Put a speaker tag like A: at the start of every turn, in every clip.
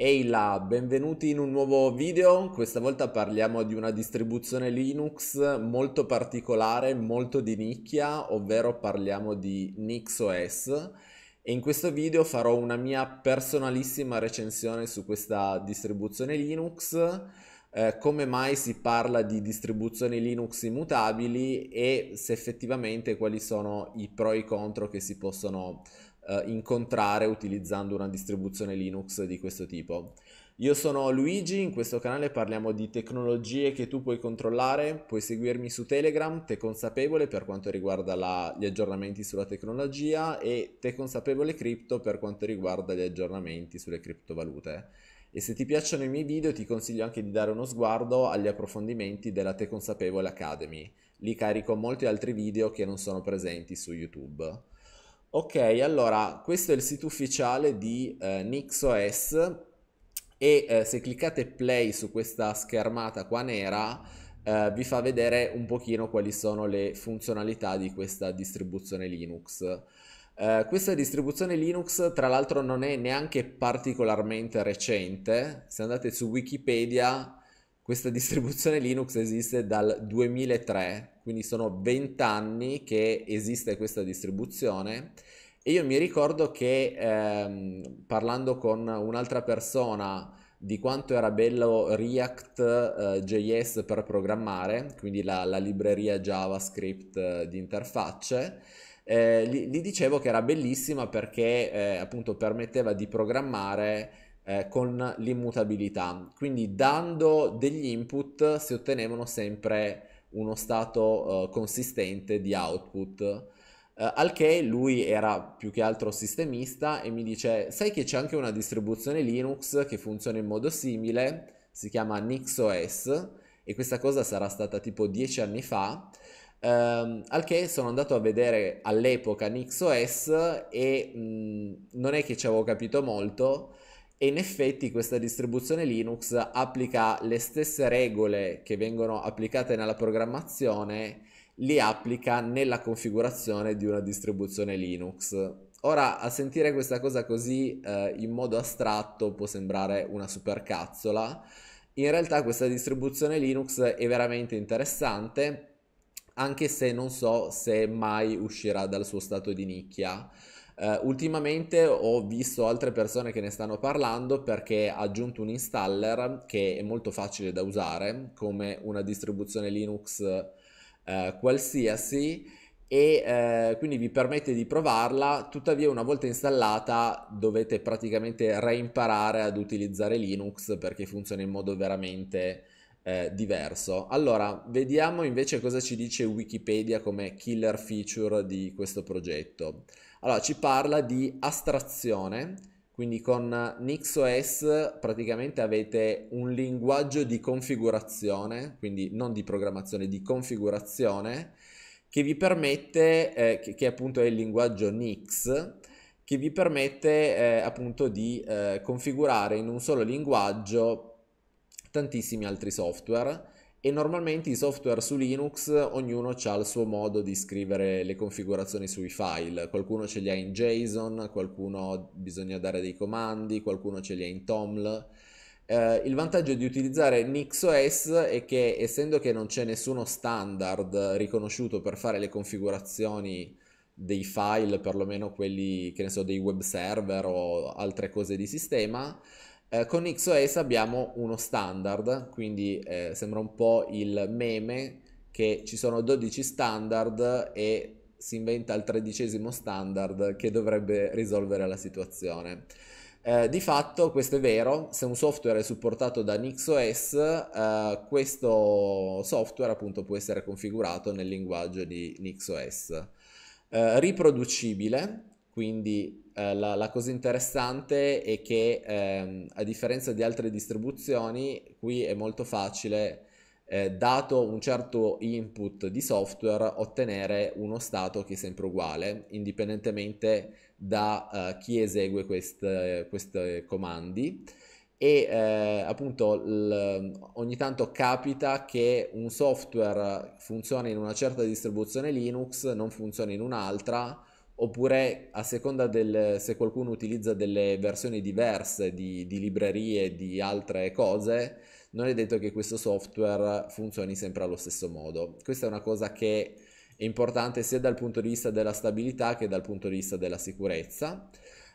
A: Ehi là, benvenuti in un nuovo video. Questa volta parliamo di una distribuzione Linux molto particolare, molto di nicchia, ovvero parliamo di NixOS. E in questo video farò una mia personalissima recensione su questa distribuzione Linux. Eh, come mai si parla di distribuzioni Linux immutabili e se effettivamente quali sono i pro e i contro che si possono eh, incontrare utilizzando una distribuzione Linux di questo tipo. Io sono Luigi, in questo canale parliamo di tecnologie che tu puoi controllare, puoi seguirmi su Telegram, Te Consapevole per quanto riguarda la, gli aggiornamenti sulla tecnologia e Te Consapevole Crypto per quanto riguarda gli aggiornamenti sulle criptovalute. E se ti piacciono i miei video ti consiglio anche di dare uno sguardo agli approfondimenti della Te Consapevole Academy. Lì carico molti altri video che non sono presenti su YouTube. Ok, allora questo è il sito ufficiale di eh, NixOS e eh, se cliccate play su questa schermata qua nera eh, vi fa vedere un pochino quali sono le funzionalità di questa distribuzione Linux. Eh, questa distribuzione Linux tra l'altro non è neanche particolarmente recente, se andate su Wikipedia questa distribuzione Linux esiste dal 2003, quindi sono 20 anni che esiste questa distribuzione e io mi ricordo che ehm, parlando con un'altra persona di quanto era bello React.js eh, per programmare, quindi la, la libreria JavaScript eh, di interfacce, eh, gli, gli, dicevo che era bellissima perché eh, appunto permetteva di programmare eh, con l'immutabilità. Quindi dando degli input si ottenevano sempre uno stato eh, consistente di output. Eh, al che lui era più che altro sistemista e mi dice: Sai che c'è anche una distribuzione Linux che funziona in modo simile, si chiama NixOS, e questa cosa sarà stata tipo dieci anni fa. Um, al che sono andato a vedere all'epoca NixOS e mh, mm, non è che ci avevo capito molto, e in effetti questa distribuzione Linux applica le stesse regole che vengono applicate nella programmazione, li applica nella configurazione di una distribuzione Linux. Ora, a sentire questa cosa così eh, in modo astratto può sembrare una supercazzola, in realtà questa distribuzione Linux è veramente interessante, anche se non so se mai uscirà dal suo stato di nicchia. Uh, ultimamente ho visto altre persone che ne stanno parlando perché ha aggiunto un installer che è molto facile da usare come una distribuzione Linux uh, qualsiasi e uh, quindi vi permette di provarla, tuttavia una volta installata dovete praticamente reimparare ad utilizzare Linux perché funziona in modo veramente diverso. Allora, vediamo invece cosa ci dice Wikipedia come killer feature di questo progetto. Allora, ci parla di astrazione, quindi con NixOS praticamente avete un linguaggio di configurazione, quindi non di programmazione, di configurazione, che vi permette, eh, che, che, appunto è il linguaggio Nix, che vi permette eh, appunto di eh, configurare in un solo linguaggio tantissimi altri software e normalmente i software su Linux ognuno ha il suo modo di scrivere le configurazioni sui file, qualcuno ce li ha in JSON, qualcuno bisogna dare dei comandi, qualcuno ce li ha in TOML. Eh, il vantaggio di utilizzare NixOS è che essendo che non c'è nessuno standard riconosciuto per fare le configurazioni dei file, perlomeno quelli che ne so dei web server o altre cose di sistema, eh, con XOS abbiamo uno standard, quindi eh, sembra un po' il meme che ci sono 12 standard e si inventa il tredicesimo standard che dovrebbe risolvere la situazione. Eh, di fatto questo è vero, se un software è supportato da NixOS, eh, questo software appunto può essere configurato nel linguaggio di NixOS. Eh, riproducibile, quindi eh, la, la, cosa interessante è che ehm, a differenza di altre distribuzioni, qui è molto facile, eh, dato un certo input di software, ottenere uno stato che è sempre uguale, indipendentemente da eh, chi esegue questi comandi e eh, appunto l- ogni tanto capita che un software funzioni in una certa distribuzione Linux, non funzioni in un'altra oppure a seconda del, se qualcuno utilizza delle versioni diverse di, di librerie di altre cose, non è detto che questo software funzioni sempre allo stesso modo. Questa è una cosa che è importante sia dal punto di vista della stabilità che dal punto di vista della sicurezza.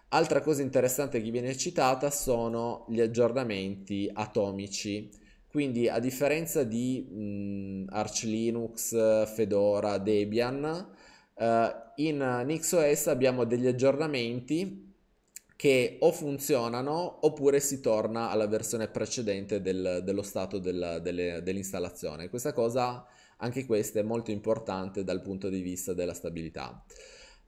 A: Altra cosa interessante che viene citata sono gli aggiornamenti atomici. Quindi a differenza di mh, mhmm, Arch Linux, Fedora, Debian, Uh, in NixOS abbiamo degli aggiornamenti che o funzionano oppure si torna alla versione precedente del, dello stato del, delle, dell'installazione. Questa cosa, anche questa, è molto importante dal punto di vista della stabilità.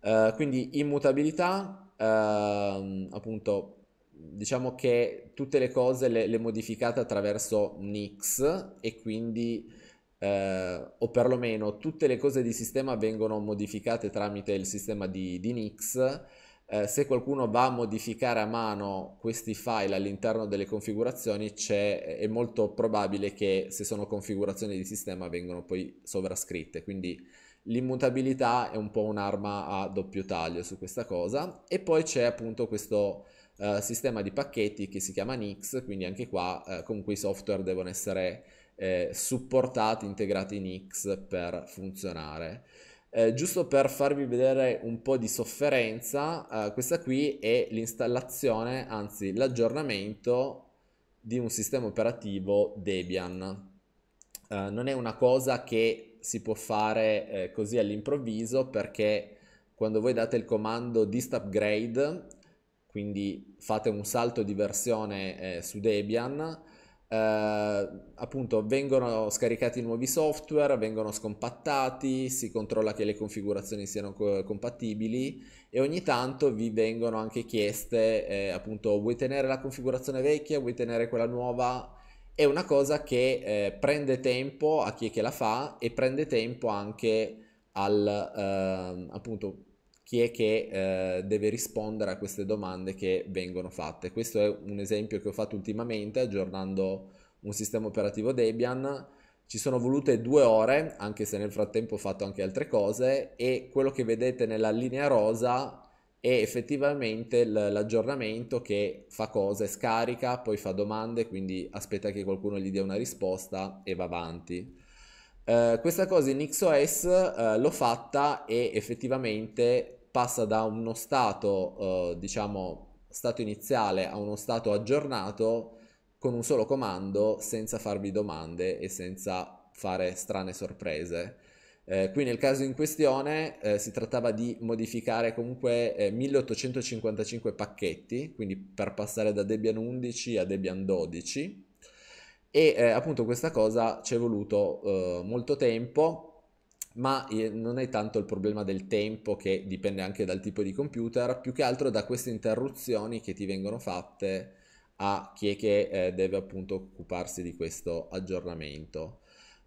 A: Uh, quindi immutabilità, uh, appunto, diciamo che tutte le cose le, le modificate attraverso Nix e quindi eh, o perlomeno tutte le cose di sistema vengono modificate tramite il sistema di, di Nix. Eh, se qualcuno va a modificare a mano questi file all'interno delle configurazioni, è molto probabile che se sono configurazioni di sistema vengano poi sovrascritte. Quindi l'immutabilità è un po' un'arma a doppio taglio su questa cosa. E poi c'è appunto questo eh, sistema di pacchetti che si chiama Nix, quindi anche qua eh, comunque i software devono essere eh, supportati, integrati in X per funzionare. Eh, giusto per farvi vedere un po' di sofferenza, eh, questa qui è l'installazione, anzi l'aggiornamento di un sistema operativo Debian. Eh, non è una cosa che si può fare eh, così all'improvviso perché quando voi date il comando dist upgrade, quindi fate un salto di versione eh, su Debian, eh, appunto vengono scaricati nuovi software, vengono scompattati, si controlla che le configurazioni siano co- compatibili e ogni tanto vi vengono anche chieste eh, appunto vuoi tenere la configurazione vecchia, vuoi tenere quella nuova, è una cosa che eh, prende tempo a chi è che la fa e prende tempo anche al, eh, appunto, chi è che eh, deve rispondere a queste domande che vengono fatte. Questo è un esempio che ho fatto ultimamente aggiornando un sistema operativo Debian. Ci sono volute due ore, anche se nel frattempo ho fatto anche altre cose, e quello che vedete nella linea rosa è effettivamente l'aggiornamento che fa cose, scarica, poi fa domande, quindi aspetta che qualcuno gli dia una risposta e va avanti. Eh, questa cosa in XOS uh, eh, l'ho fatta e effettivamente passa da uno stato, uh, diciamo, stato iniziale a uno stato aggiornato con un solo comando senza farvi domande e senza fare strane sorprese. Eh, qui nel caso in questione eh, si trattava di modificare comunque eh, 1855 pacchetti, quindi per passare da Debian 11 a Debian 12 e eh, appunto questa cosa ci è voluto eh, molto tempo, ma eh, non è tanto il problema del tempo che dipende anche dal tipo di computer, più che altro da queste interruzioni che ti vengono fatte a chi è che eh, deve appunto occuparsi di questo aggiornamento.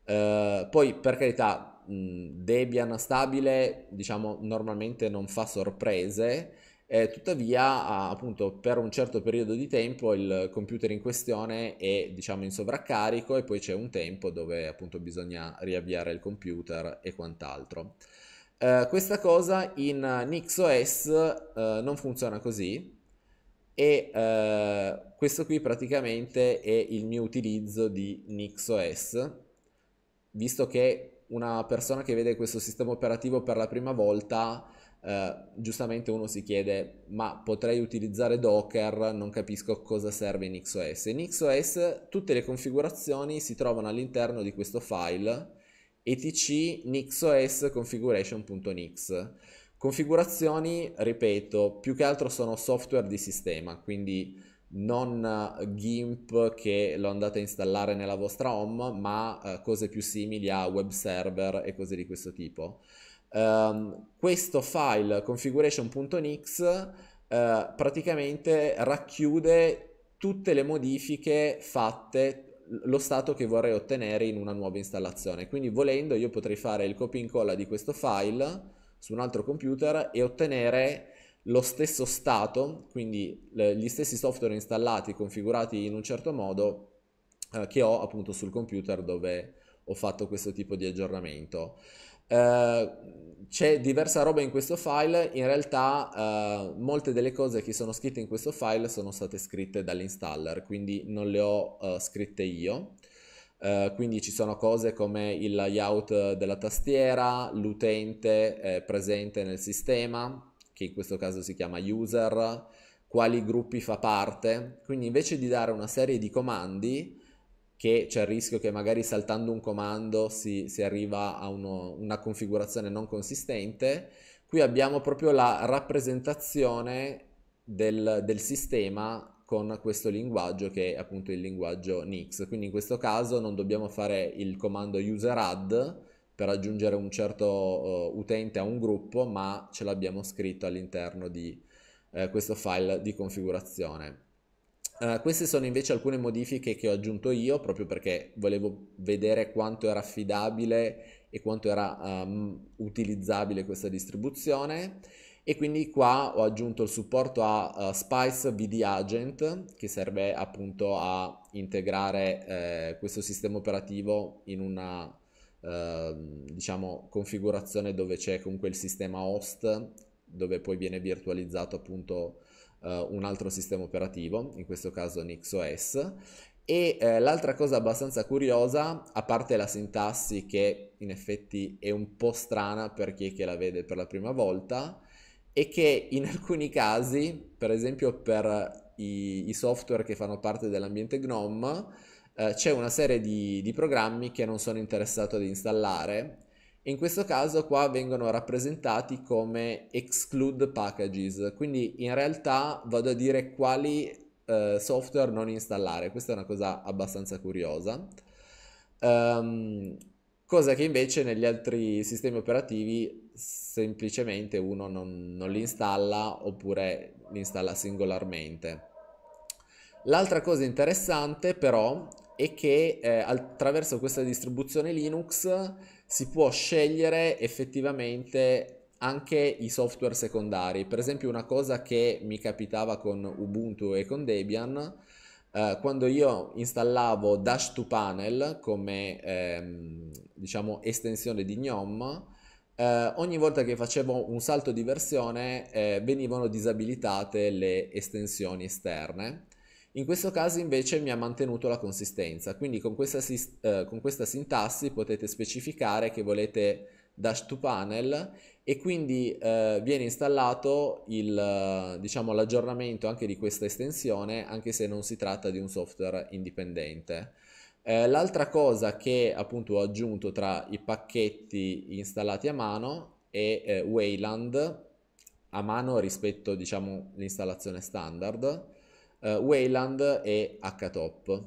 A: Eh, poi per carità Debian stabile diciamo normalmente non fa sorprese eh, tuttavia, appunto, per un certo periodo di tempo il computer in questione è, diciamo, in sovraccarico e poi c'è un tempo dove, appunto, bisogna riavviare il computer e quant'altro. Eh, questa cosa in NixOS eh, non funziona così e eh, questo qui praticamente è il mio utilizzo di NixOS, visto che una persona che vede questo sistema operativo per la prima volta eh, giustamente uno si chiede ma potrei utilizzare Docker, non capisco cosa serve in XOS. In XOS tutte le configurazioni si trovano all'interno di questo file etc nixos configuration.nix. Configurazioni, ripeto, più che altro sono software di sistema, quindi non eh, GIMP che lo andate a installare nella vostra home, ma eh, cose più simili a web server e cose di questo tipo. Um, questo file configuration.nix uh, eh, praticamente racchiude tutte le modifiche fatte lo stato che vorrei ottenere in una nuova installazione. Quindi volendo io potrei fare il copy e incolla di questo file su un altro computer e ottenere lo stesso stato, quindi gli stessi software installati, configurati in un certo modo eh, che ho appunto sul computer dove ho fatto questo tipo di aggiornamento. Eh, c'è diversa roba in questo file, in realtà eh, molte delle cose che sono scritte in questo file sono state scritte dall'installer, quindi non le ho eh, scritte io. Uh, quindi ci sono cose come il layout della tastiera, l'utente eh, presente nel sistema, che in questo caso si chiama user, quali gruppi fa parte. Quindi invece di dare una serie di comandi, che c'è il rischio che magari saltando un comando si, si arriva a uno, una configurazione non consistente. Qui abbiamo proprio la rappresentazione del, del sistema con questo linguaggio che è appunto il linguaggio Nix. Quindi in questo caso non dobbiamo fare il comando user add per aggiungere un certo uh, utente a un gruppo, ma ce l'abbiamo scritto all'interno di eh, questo file di configurazione. Uh, queste sono invece alcune modifiche che ho aggiunto io proprio perché volevo vedere quanto era affidabile e quanto era um, utilizzabile questa distribuzione e quindi qua ho aggiunto il supporto a uh, Spice VD Agent che serve appunto a integrare eh, questo sistema operativo in una eh, diciamo configurazione dove c'è comunque il sistema host dove poi viene virtualizzato appunto eh, un altro sistema operativo, in questo caso NixOS. E eh, l'altra cosa abbastanza curiosa, a parte la sintassi che in effetti è un po' strana per chi che la vede per la prima volta, è che in alcuni casi, per esempio per i, i software che fanno parte dell'ambiente GNOME, eh, c'è una serie di, di programmi che non sono interessato ad installare in questo caso qua vengono rappresentati come exclude packages, quindi in realtà vado a dire quali eh, software non installare. Questa è una cosa abbastanza curiosa. Um, cosa che invece negli altri sistemi operativi semplicemente uno non, non li installa oppure li installa singolarmente. L'altra cosa interessante però è che eh, attraverso questa distribuzione Linux si può scegliere effettivamente anche i software secondari. Per esempio una cosa che mi capitava con Ubuntu e con Debian, eh, quando io installavo Dash 2 Panel come ehm, diciamo estensione di GNOME, eh, ogni volta che facevo un salto di versione eh, venivano disabilitate le estensioni esterne in questo caso invece mi ha mantenuto la consistenza, quindi con questa, eh, con questa sintassi potete specificare che volete dash to panel e quindi eh, viene installato diciamo, l'aggiornamento diciamo, anche di questa estensione anche se non si tratta di un software indipendente. Eh, l'altra cosa che appunto ho aggiunto tra i pacchetti installati a mano è eh, Wayland a mano rispetto diciamo all'installazione standard eh, Wayland e HTOP.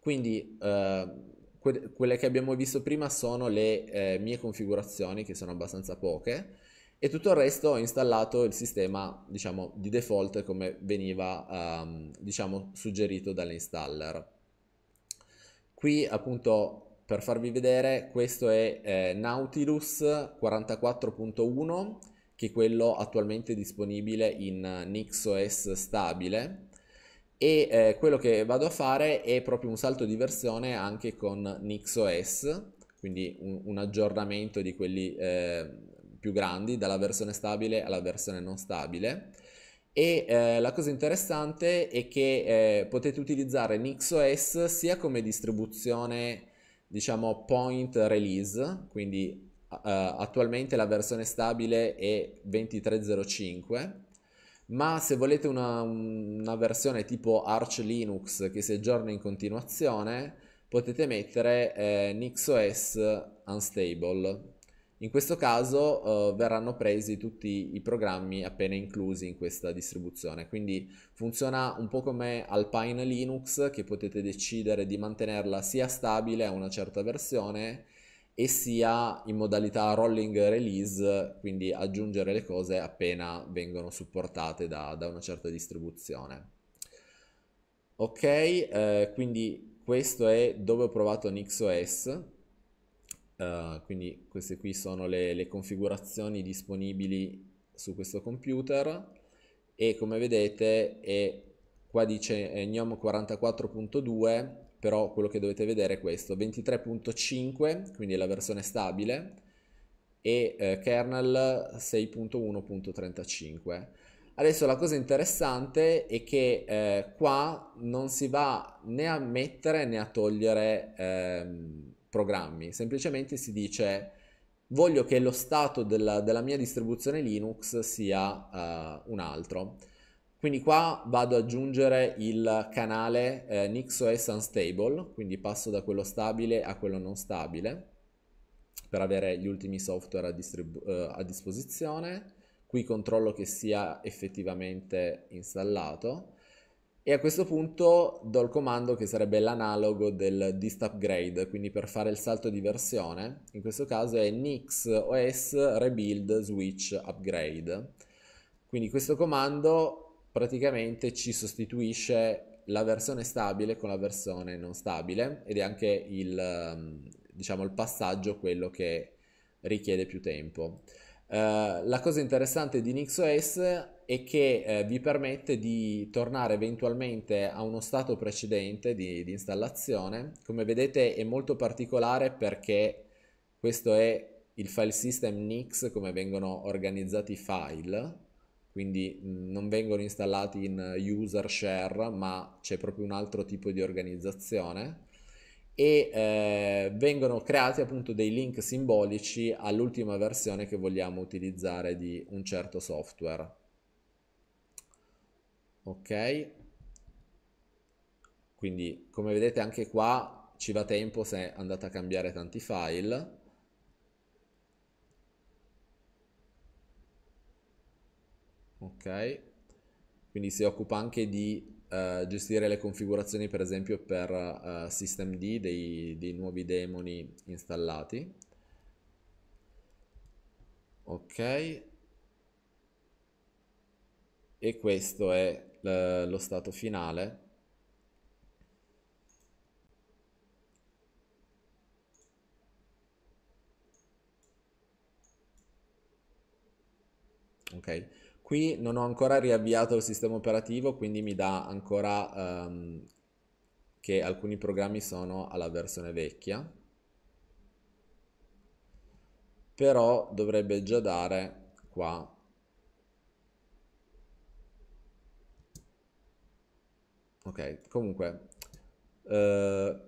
A: Quindi eh, que- quelle che abbiamo visto prima sono le eh, mie configurazioni, che sono abbastanza poche, e tutto il resto ho installato il sistema, diciamo, di default come veniva, ehm, diciamo, suggerito dall'installer. Qui appunto per farvi vedere questo è eh, Nautilus 44.1 che quello attualmente disponibile in eh, NixOS stabile e eh, quello che vado a fare è proprio un salto di versione anche con NixOS, quindi un, un aggiornamento di quelli eh, più grandi dalla versione stabile alla versione non stabile. E eh, la cosa interessante è che eh, potete utilizzare NixOS sia come distribuzione diciamo point release, quindi uh, attualmente la versione stabile è 23.05 ma se volete una, una, versione tipo Arch Linux che si aggiorna in continuazione potete mettere eh, NixOS Unstable in questo caso uh, verranno presi tutti i programmi appena inclusi in questa distribuzione, quindi funziona un po' come Alpine Linux che potete decidere di mantenerla sia stabile a una certa versione e sia in modalità rolling release, quindi aggiungere le cose appena vengono supportate da, da una certa distribuzione. Ok, eh, quindi questo è dove ho provato NixOS, eh, quindi queste qui sono le, le configurazioni disponibili su questo computer e come vedete è, qua dice eh, GNOME 44.2 però quello che dovete vedere è questo, 23.5, quindi è la versione stabile, e eh, kernel 6.1.35. Adesso la cosa interessante è che eh, qua non si va né a mettere né a togliere eh, programmi, semplicemente si dice voglio che lo stato della, della mia distribuzione Linux sia eh, un altro. Quindi qua vado ad aggiungere il canale eh, NixOS Unstable, quindi passo da quello stabile a quello non stabile per avere gli ultimi software a, eh, a disposizione. Qui controllo che sia effettivamente installato e a questo punto do il comando che sarebbe l'analogo del dist upgrade, quindi per fare il salto di versione, in questo caso è nix os rebuild switch upgrade. Quindi questo comando praticamente ci sostituisce la versione stabile con la versione non stabile ed è anche il, ehm, diciamo, il passaggio quello che richiede più tempo. Uh, la cosa interessante di NixOS è che uh, vi permette di tornare eventualmente a uno stato precedente di, di, installazione. Come vedete è molto particolare perché questo è il file system Nix come vengono organizzati i file quindi non vengono installati in user share, ma c'è proprio un altro tipo di organizzazione e eh, vengono creati appunto dei link simbolici all'ultima versione che vogliamo utilizzare di un certo software. Ok? Quindi come vedete anche qua ci va tempo se andate a cambiare tanti file. ok? Quindi si occupa anche di uh, gestire le configurazioni per esempio per uh, eh, systemd dei, dei nuovi daemoni installati. Ok, e questo è lo stato finale ok qui non ho ancora riavviato il sistema operativo, quindi mi dà ancora um, che alcuni programmi sono alla versione vecchia. Però dovrebbe già dare qua Ok, comunque, eh,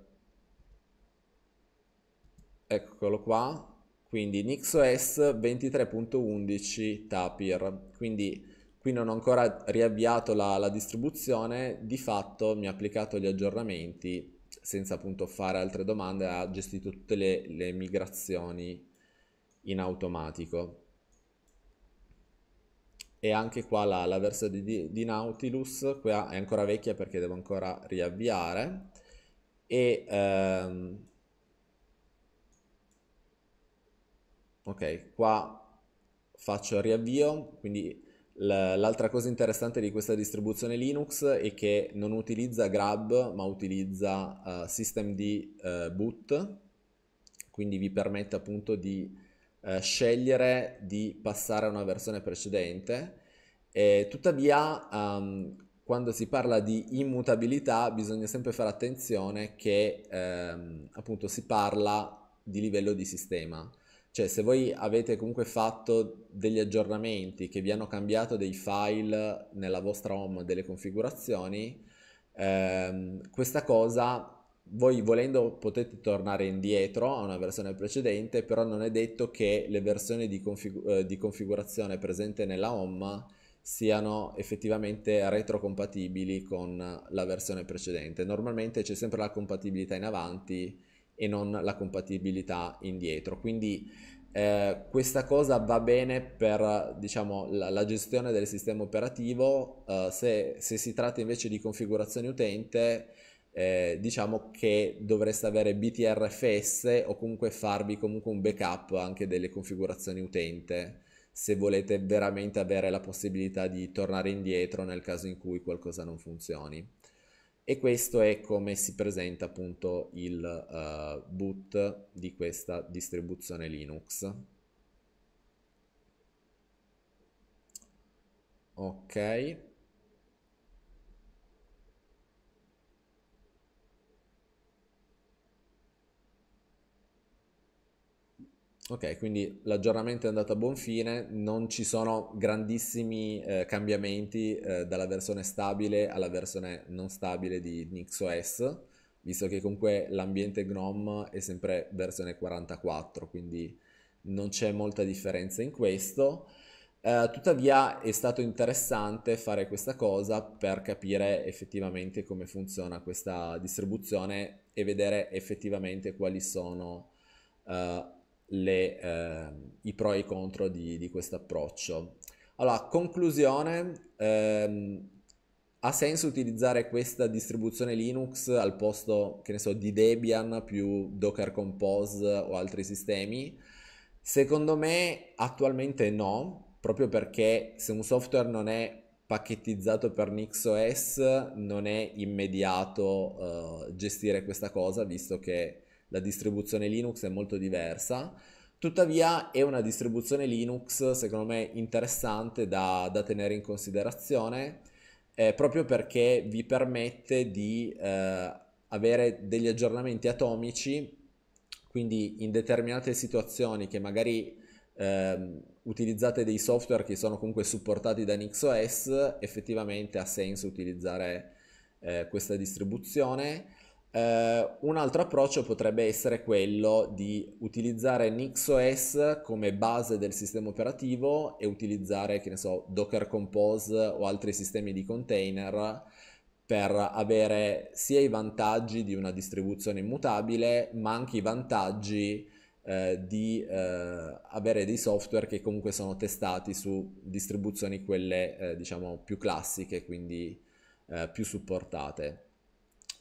A: eccolo qua, quindi NixOS 23.11 Tapir, quindi qui non ho ancora riavviato la, la, distribuzione, di fatto mi ha applicato gli aggiornamenti senza appunto fare altre domande, ha gestito tutte le, le migrazioni in automatico. E anche qua la, la versione di, di Nautilus, qua è ancora vecchia perché devo ancora riavviare. E... Ehm, Ok, qua faccio riavvio, quindi l'altra cosa interessante di questa distribuzione Linux è che non utilizza grab ma utilizza uh, systemd uh, boot, quindi vi permette appunto di uh, scegliere di passare a una versione precedente. E, tuttavia, um, quando si parla di immutabilità bisogna sempre fare attenzione che ehm, appunto si parla di livello di sistema. Cioè, se voi avete comunque fatto degli aggiornamenti che vi hanno cambiato dei file nella vostra home delle configurazioni, ehm, questa cosa voi volendo potete tornare indietro a una versione precedente, però non è detto che le versioni di, config- eh, di configurazione presente nella home siano effettivamente retrocompatibili con la versione precedente. Normalmente c'è sempre la compatibilità in avanti e non la compatibilità indietro. Quindi eh, questa cosa va bene per diciamo, la, la, gestione del sistema operativo, eh, se, se, si tratta invece di configurazione utente eh, diciamo che dovreste avere BTRFS o comunque farvi comunque un backup anche delle configurazioni utente se volete veramente avere la possibilità di tornare indietro nel caso in cui qualcosa non funzioni e questo è come si presenta appunto il uh, boot di questa distribuzione Linux. Ok. Ok, quindi l'aggiornamento è andato a buon fine, non ci sono grandissimi eh, cambiamenti eh, dalla versione stabile alla versione non stabile di NixOS, visto che comunque l'ambiente GNOME è sempre versione 44, quindi non c'è molta differenza in questo. Eh, tuttavia è stato interessante fare questa cosa per capire effettivamente come funziona questa distribuzione e vedere effettivamente quali sono... Uh, le, eh, i pro e i contro di, di questo approccio. Allora, conclusione, ehm, ha senso utilizzare questa distribuzione Linux al posto, che ne so, di Debian più Docker Compose o altri sistemi? Secondo me attualmente no, proprio perché se un software non è pacchettizzato per NixOS non è immediato uh, gestire questa cosa, visto che la distribuzione Linux è molto diversa, tuttavia è una distribuzione Linux secondo me interessante da, da tenere in considerazione eh, proprio perché vi permette di eh, avere degli aggiornamenti atomici, quindi in determinate situazioni che magari... Ehm, utilizzate dei software che sono comunque supportati da NixOS, effettivamente ha senso utilizzare eh, questa distribuzione. Uh, un altro approccio potrebbe essere quello di utilizzare NixOS come base del sistema operativo e utilizzare, che ne so, Docker Compose o altri sistemi di container per avere sia i vantaggi di una distribuzione immutabile, ma anche i vantaggi eh, di eh, avere dei software che comunque sono testati su distribuzioni quelle, eh, diciamo, più classiche, quindi eh, più supportate.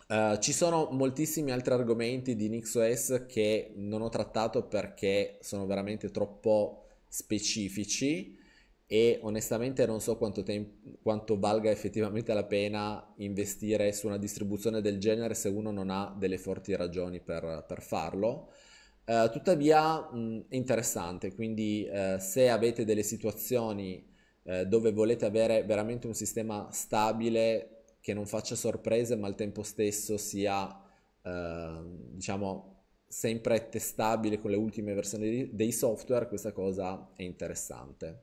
A: Uh, ci sono moltissimi altri argomenti di NixOS che non ho trattato perché sono veramente troppo specifici e onestamente non so quanto, tem- quanto valga effettivamente la pena investire su una distribuzione del genere se uno non ha delle forti ragioni per, per farlo. Uh, tuttavia mh, mm, è interessante, quindi uh, se avete delle situazioni dove volete avere veramente un sistema stabile che non faccia sorprese ma al tempo stesso sia, eh, diciamo, sempre testabile con le ultime versioni dei software, questa cosa è interessante.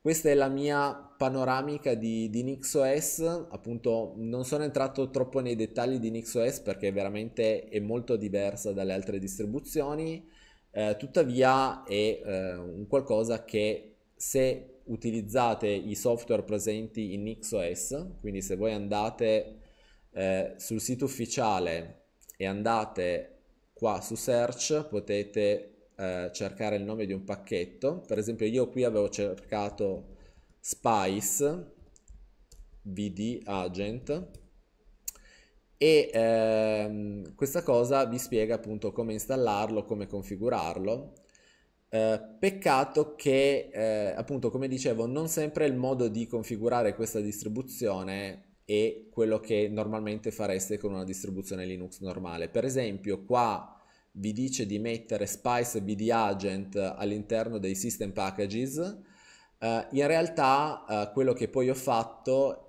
A: Questa è la mia panoramica di, di NixOS, appunto non sono entrato troppo nei dettagli di NixOS perché veramente è molto diversa dalle altre distribuzioni, eh, tuttavia è eh, un qualcosa che se utilizzate i software presenti in XOS, quindi se voi andate eh, sul sito ufficiale e andate qua su search potete eh, cercare il nome di un pacchetto, per esempio io qui avevo cercato Spice VD Agent e ehm, questa cosa vi spiega appunto come installarlo, come configurarlo eh, peccato che, eh, appunto, come dicevo, non sempre il modo di configurare questa distribuzione è quello che normalmente fareste con una distribuzione Linux normale. Per esempio, qua vi dice di mettere Spice BD Agent all'interno dei system packages. Uh, in realtà, uh, quello che poi ho fatto,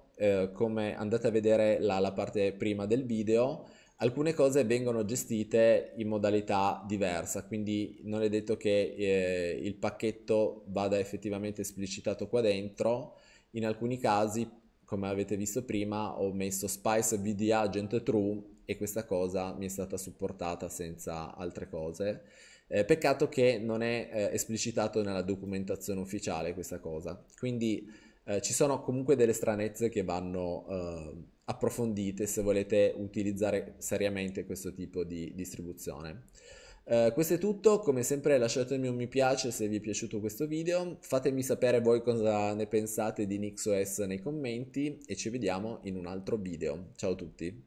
A: come andate a vedere la, la parte prima del video, Alcune cose vengono gestite in modalità diversa, quindi non è detto che eh, il pacchetto vada effettivamente esplicitato qua dentro. In alcuni casi, come avete visto prima, ho messo Spice VDA Agent True e questa cosa mi è stata supportata senza altre cose. Eh, peccato che non è eh, esplicitato nella documentazione ufficiale questa cosa. Quindi eh, ci sono comunque delle stranezze che vanno eh, approfondite se volete utilizzare seriamente questo tipo di distribuzione. Eh, questo è tutto, come sempre lasciatemi un mi piace se vi è piaciuto questo video, fatemi sapere voi cosa ne pensate di NixOS nei commenti e ci vediamo in un altro video. Ciao a tutti!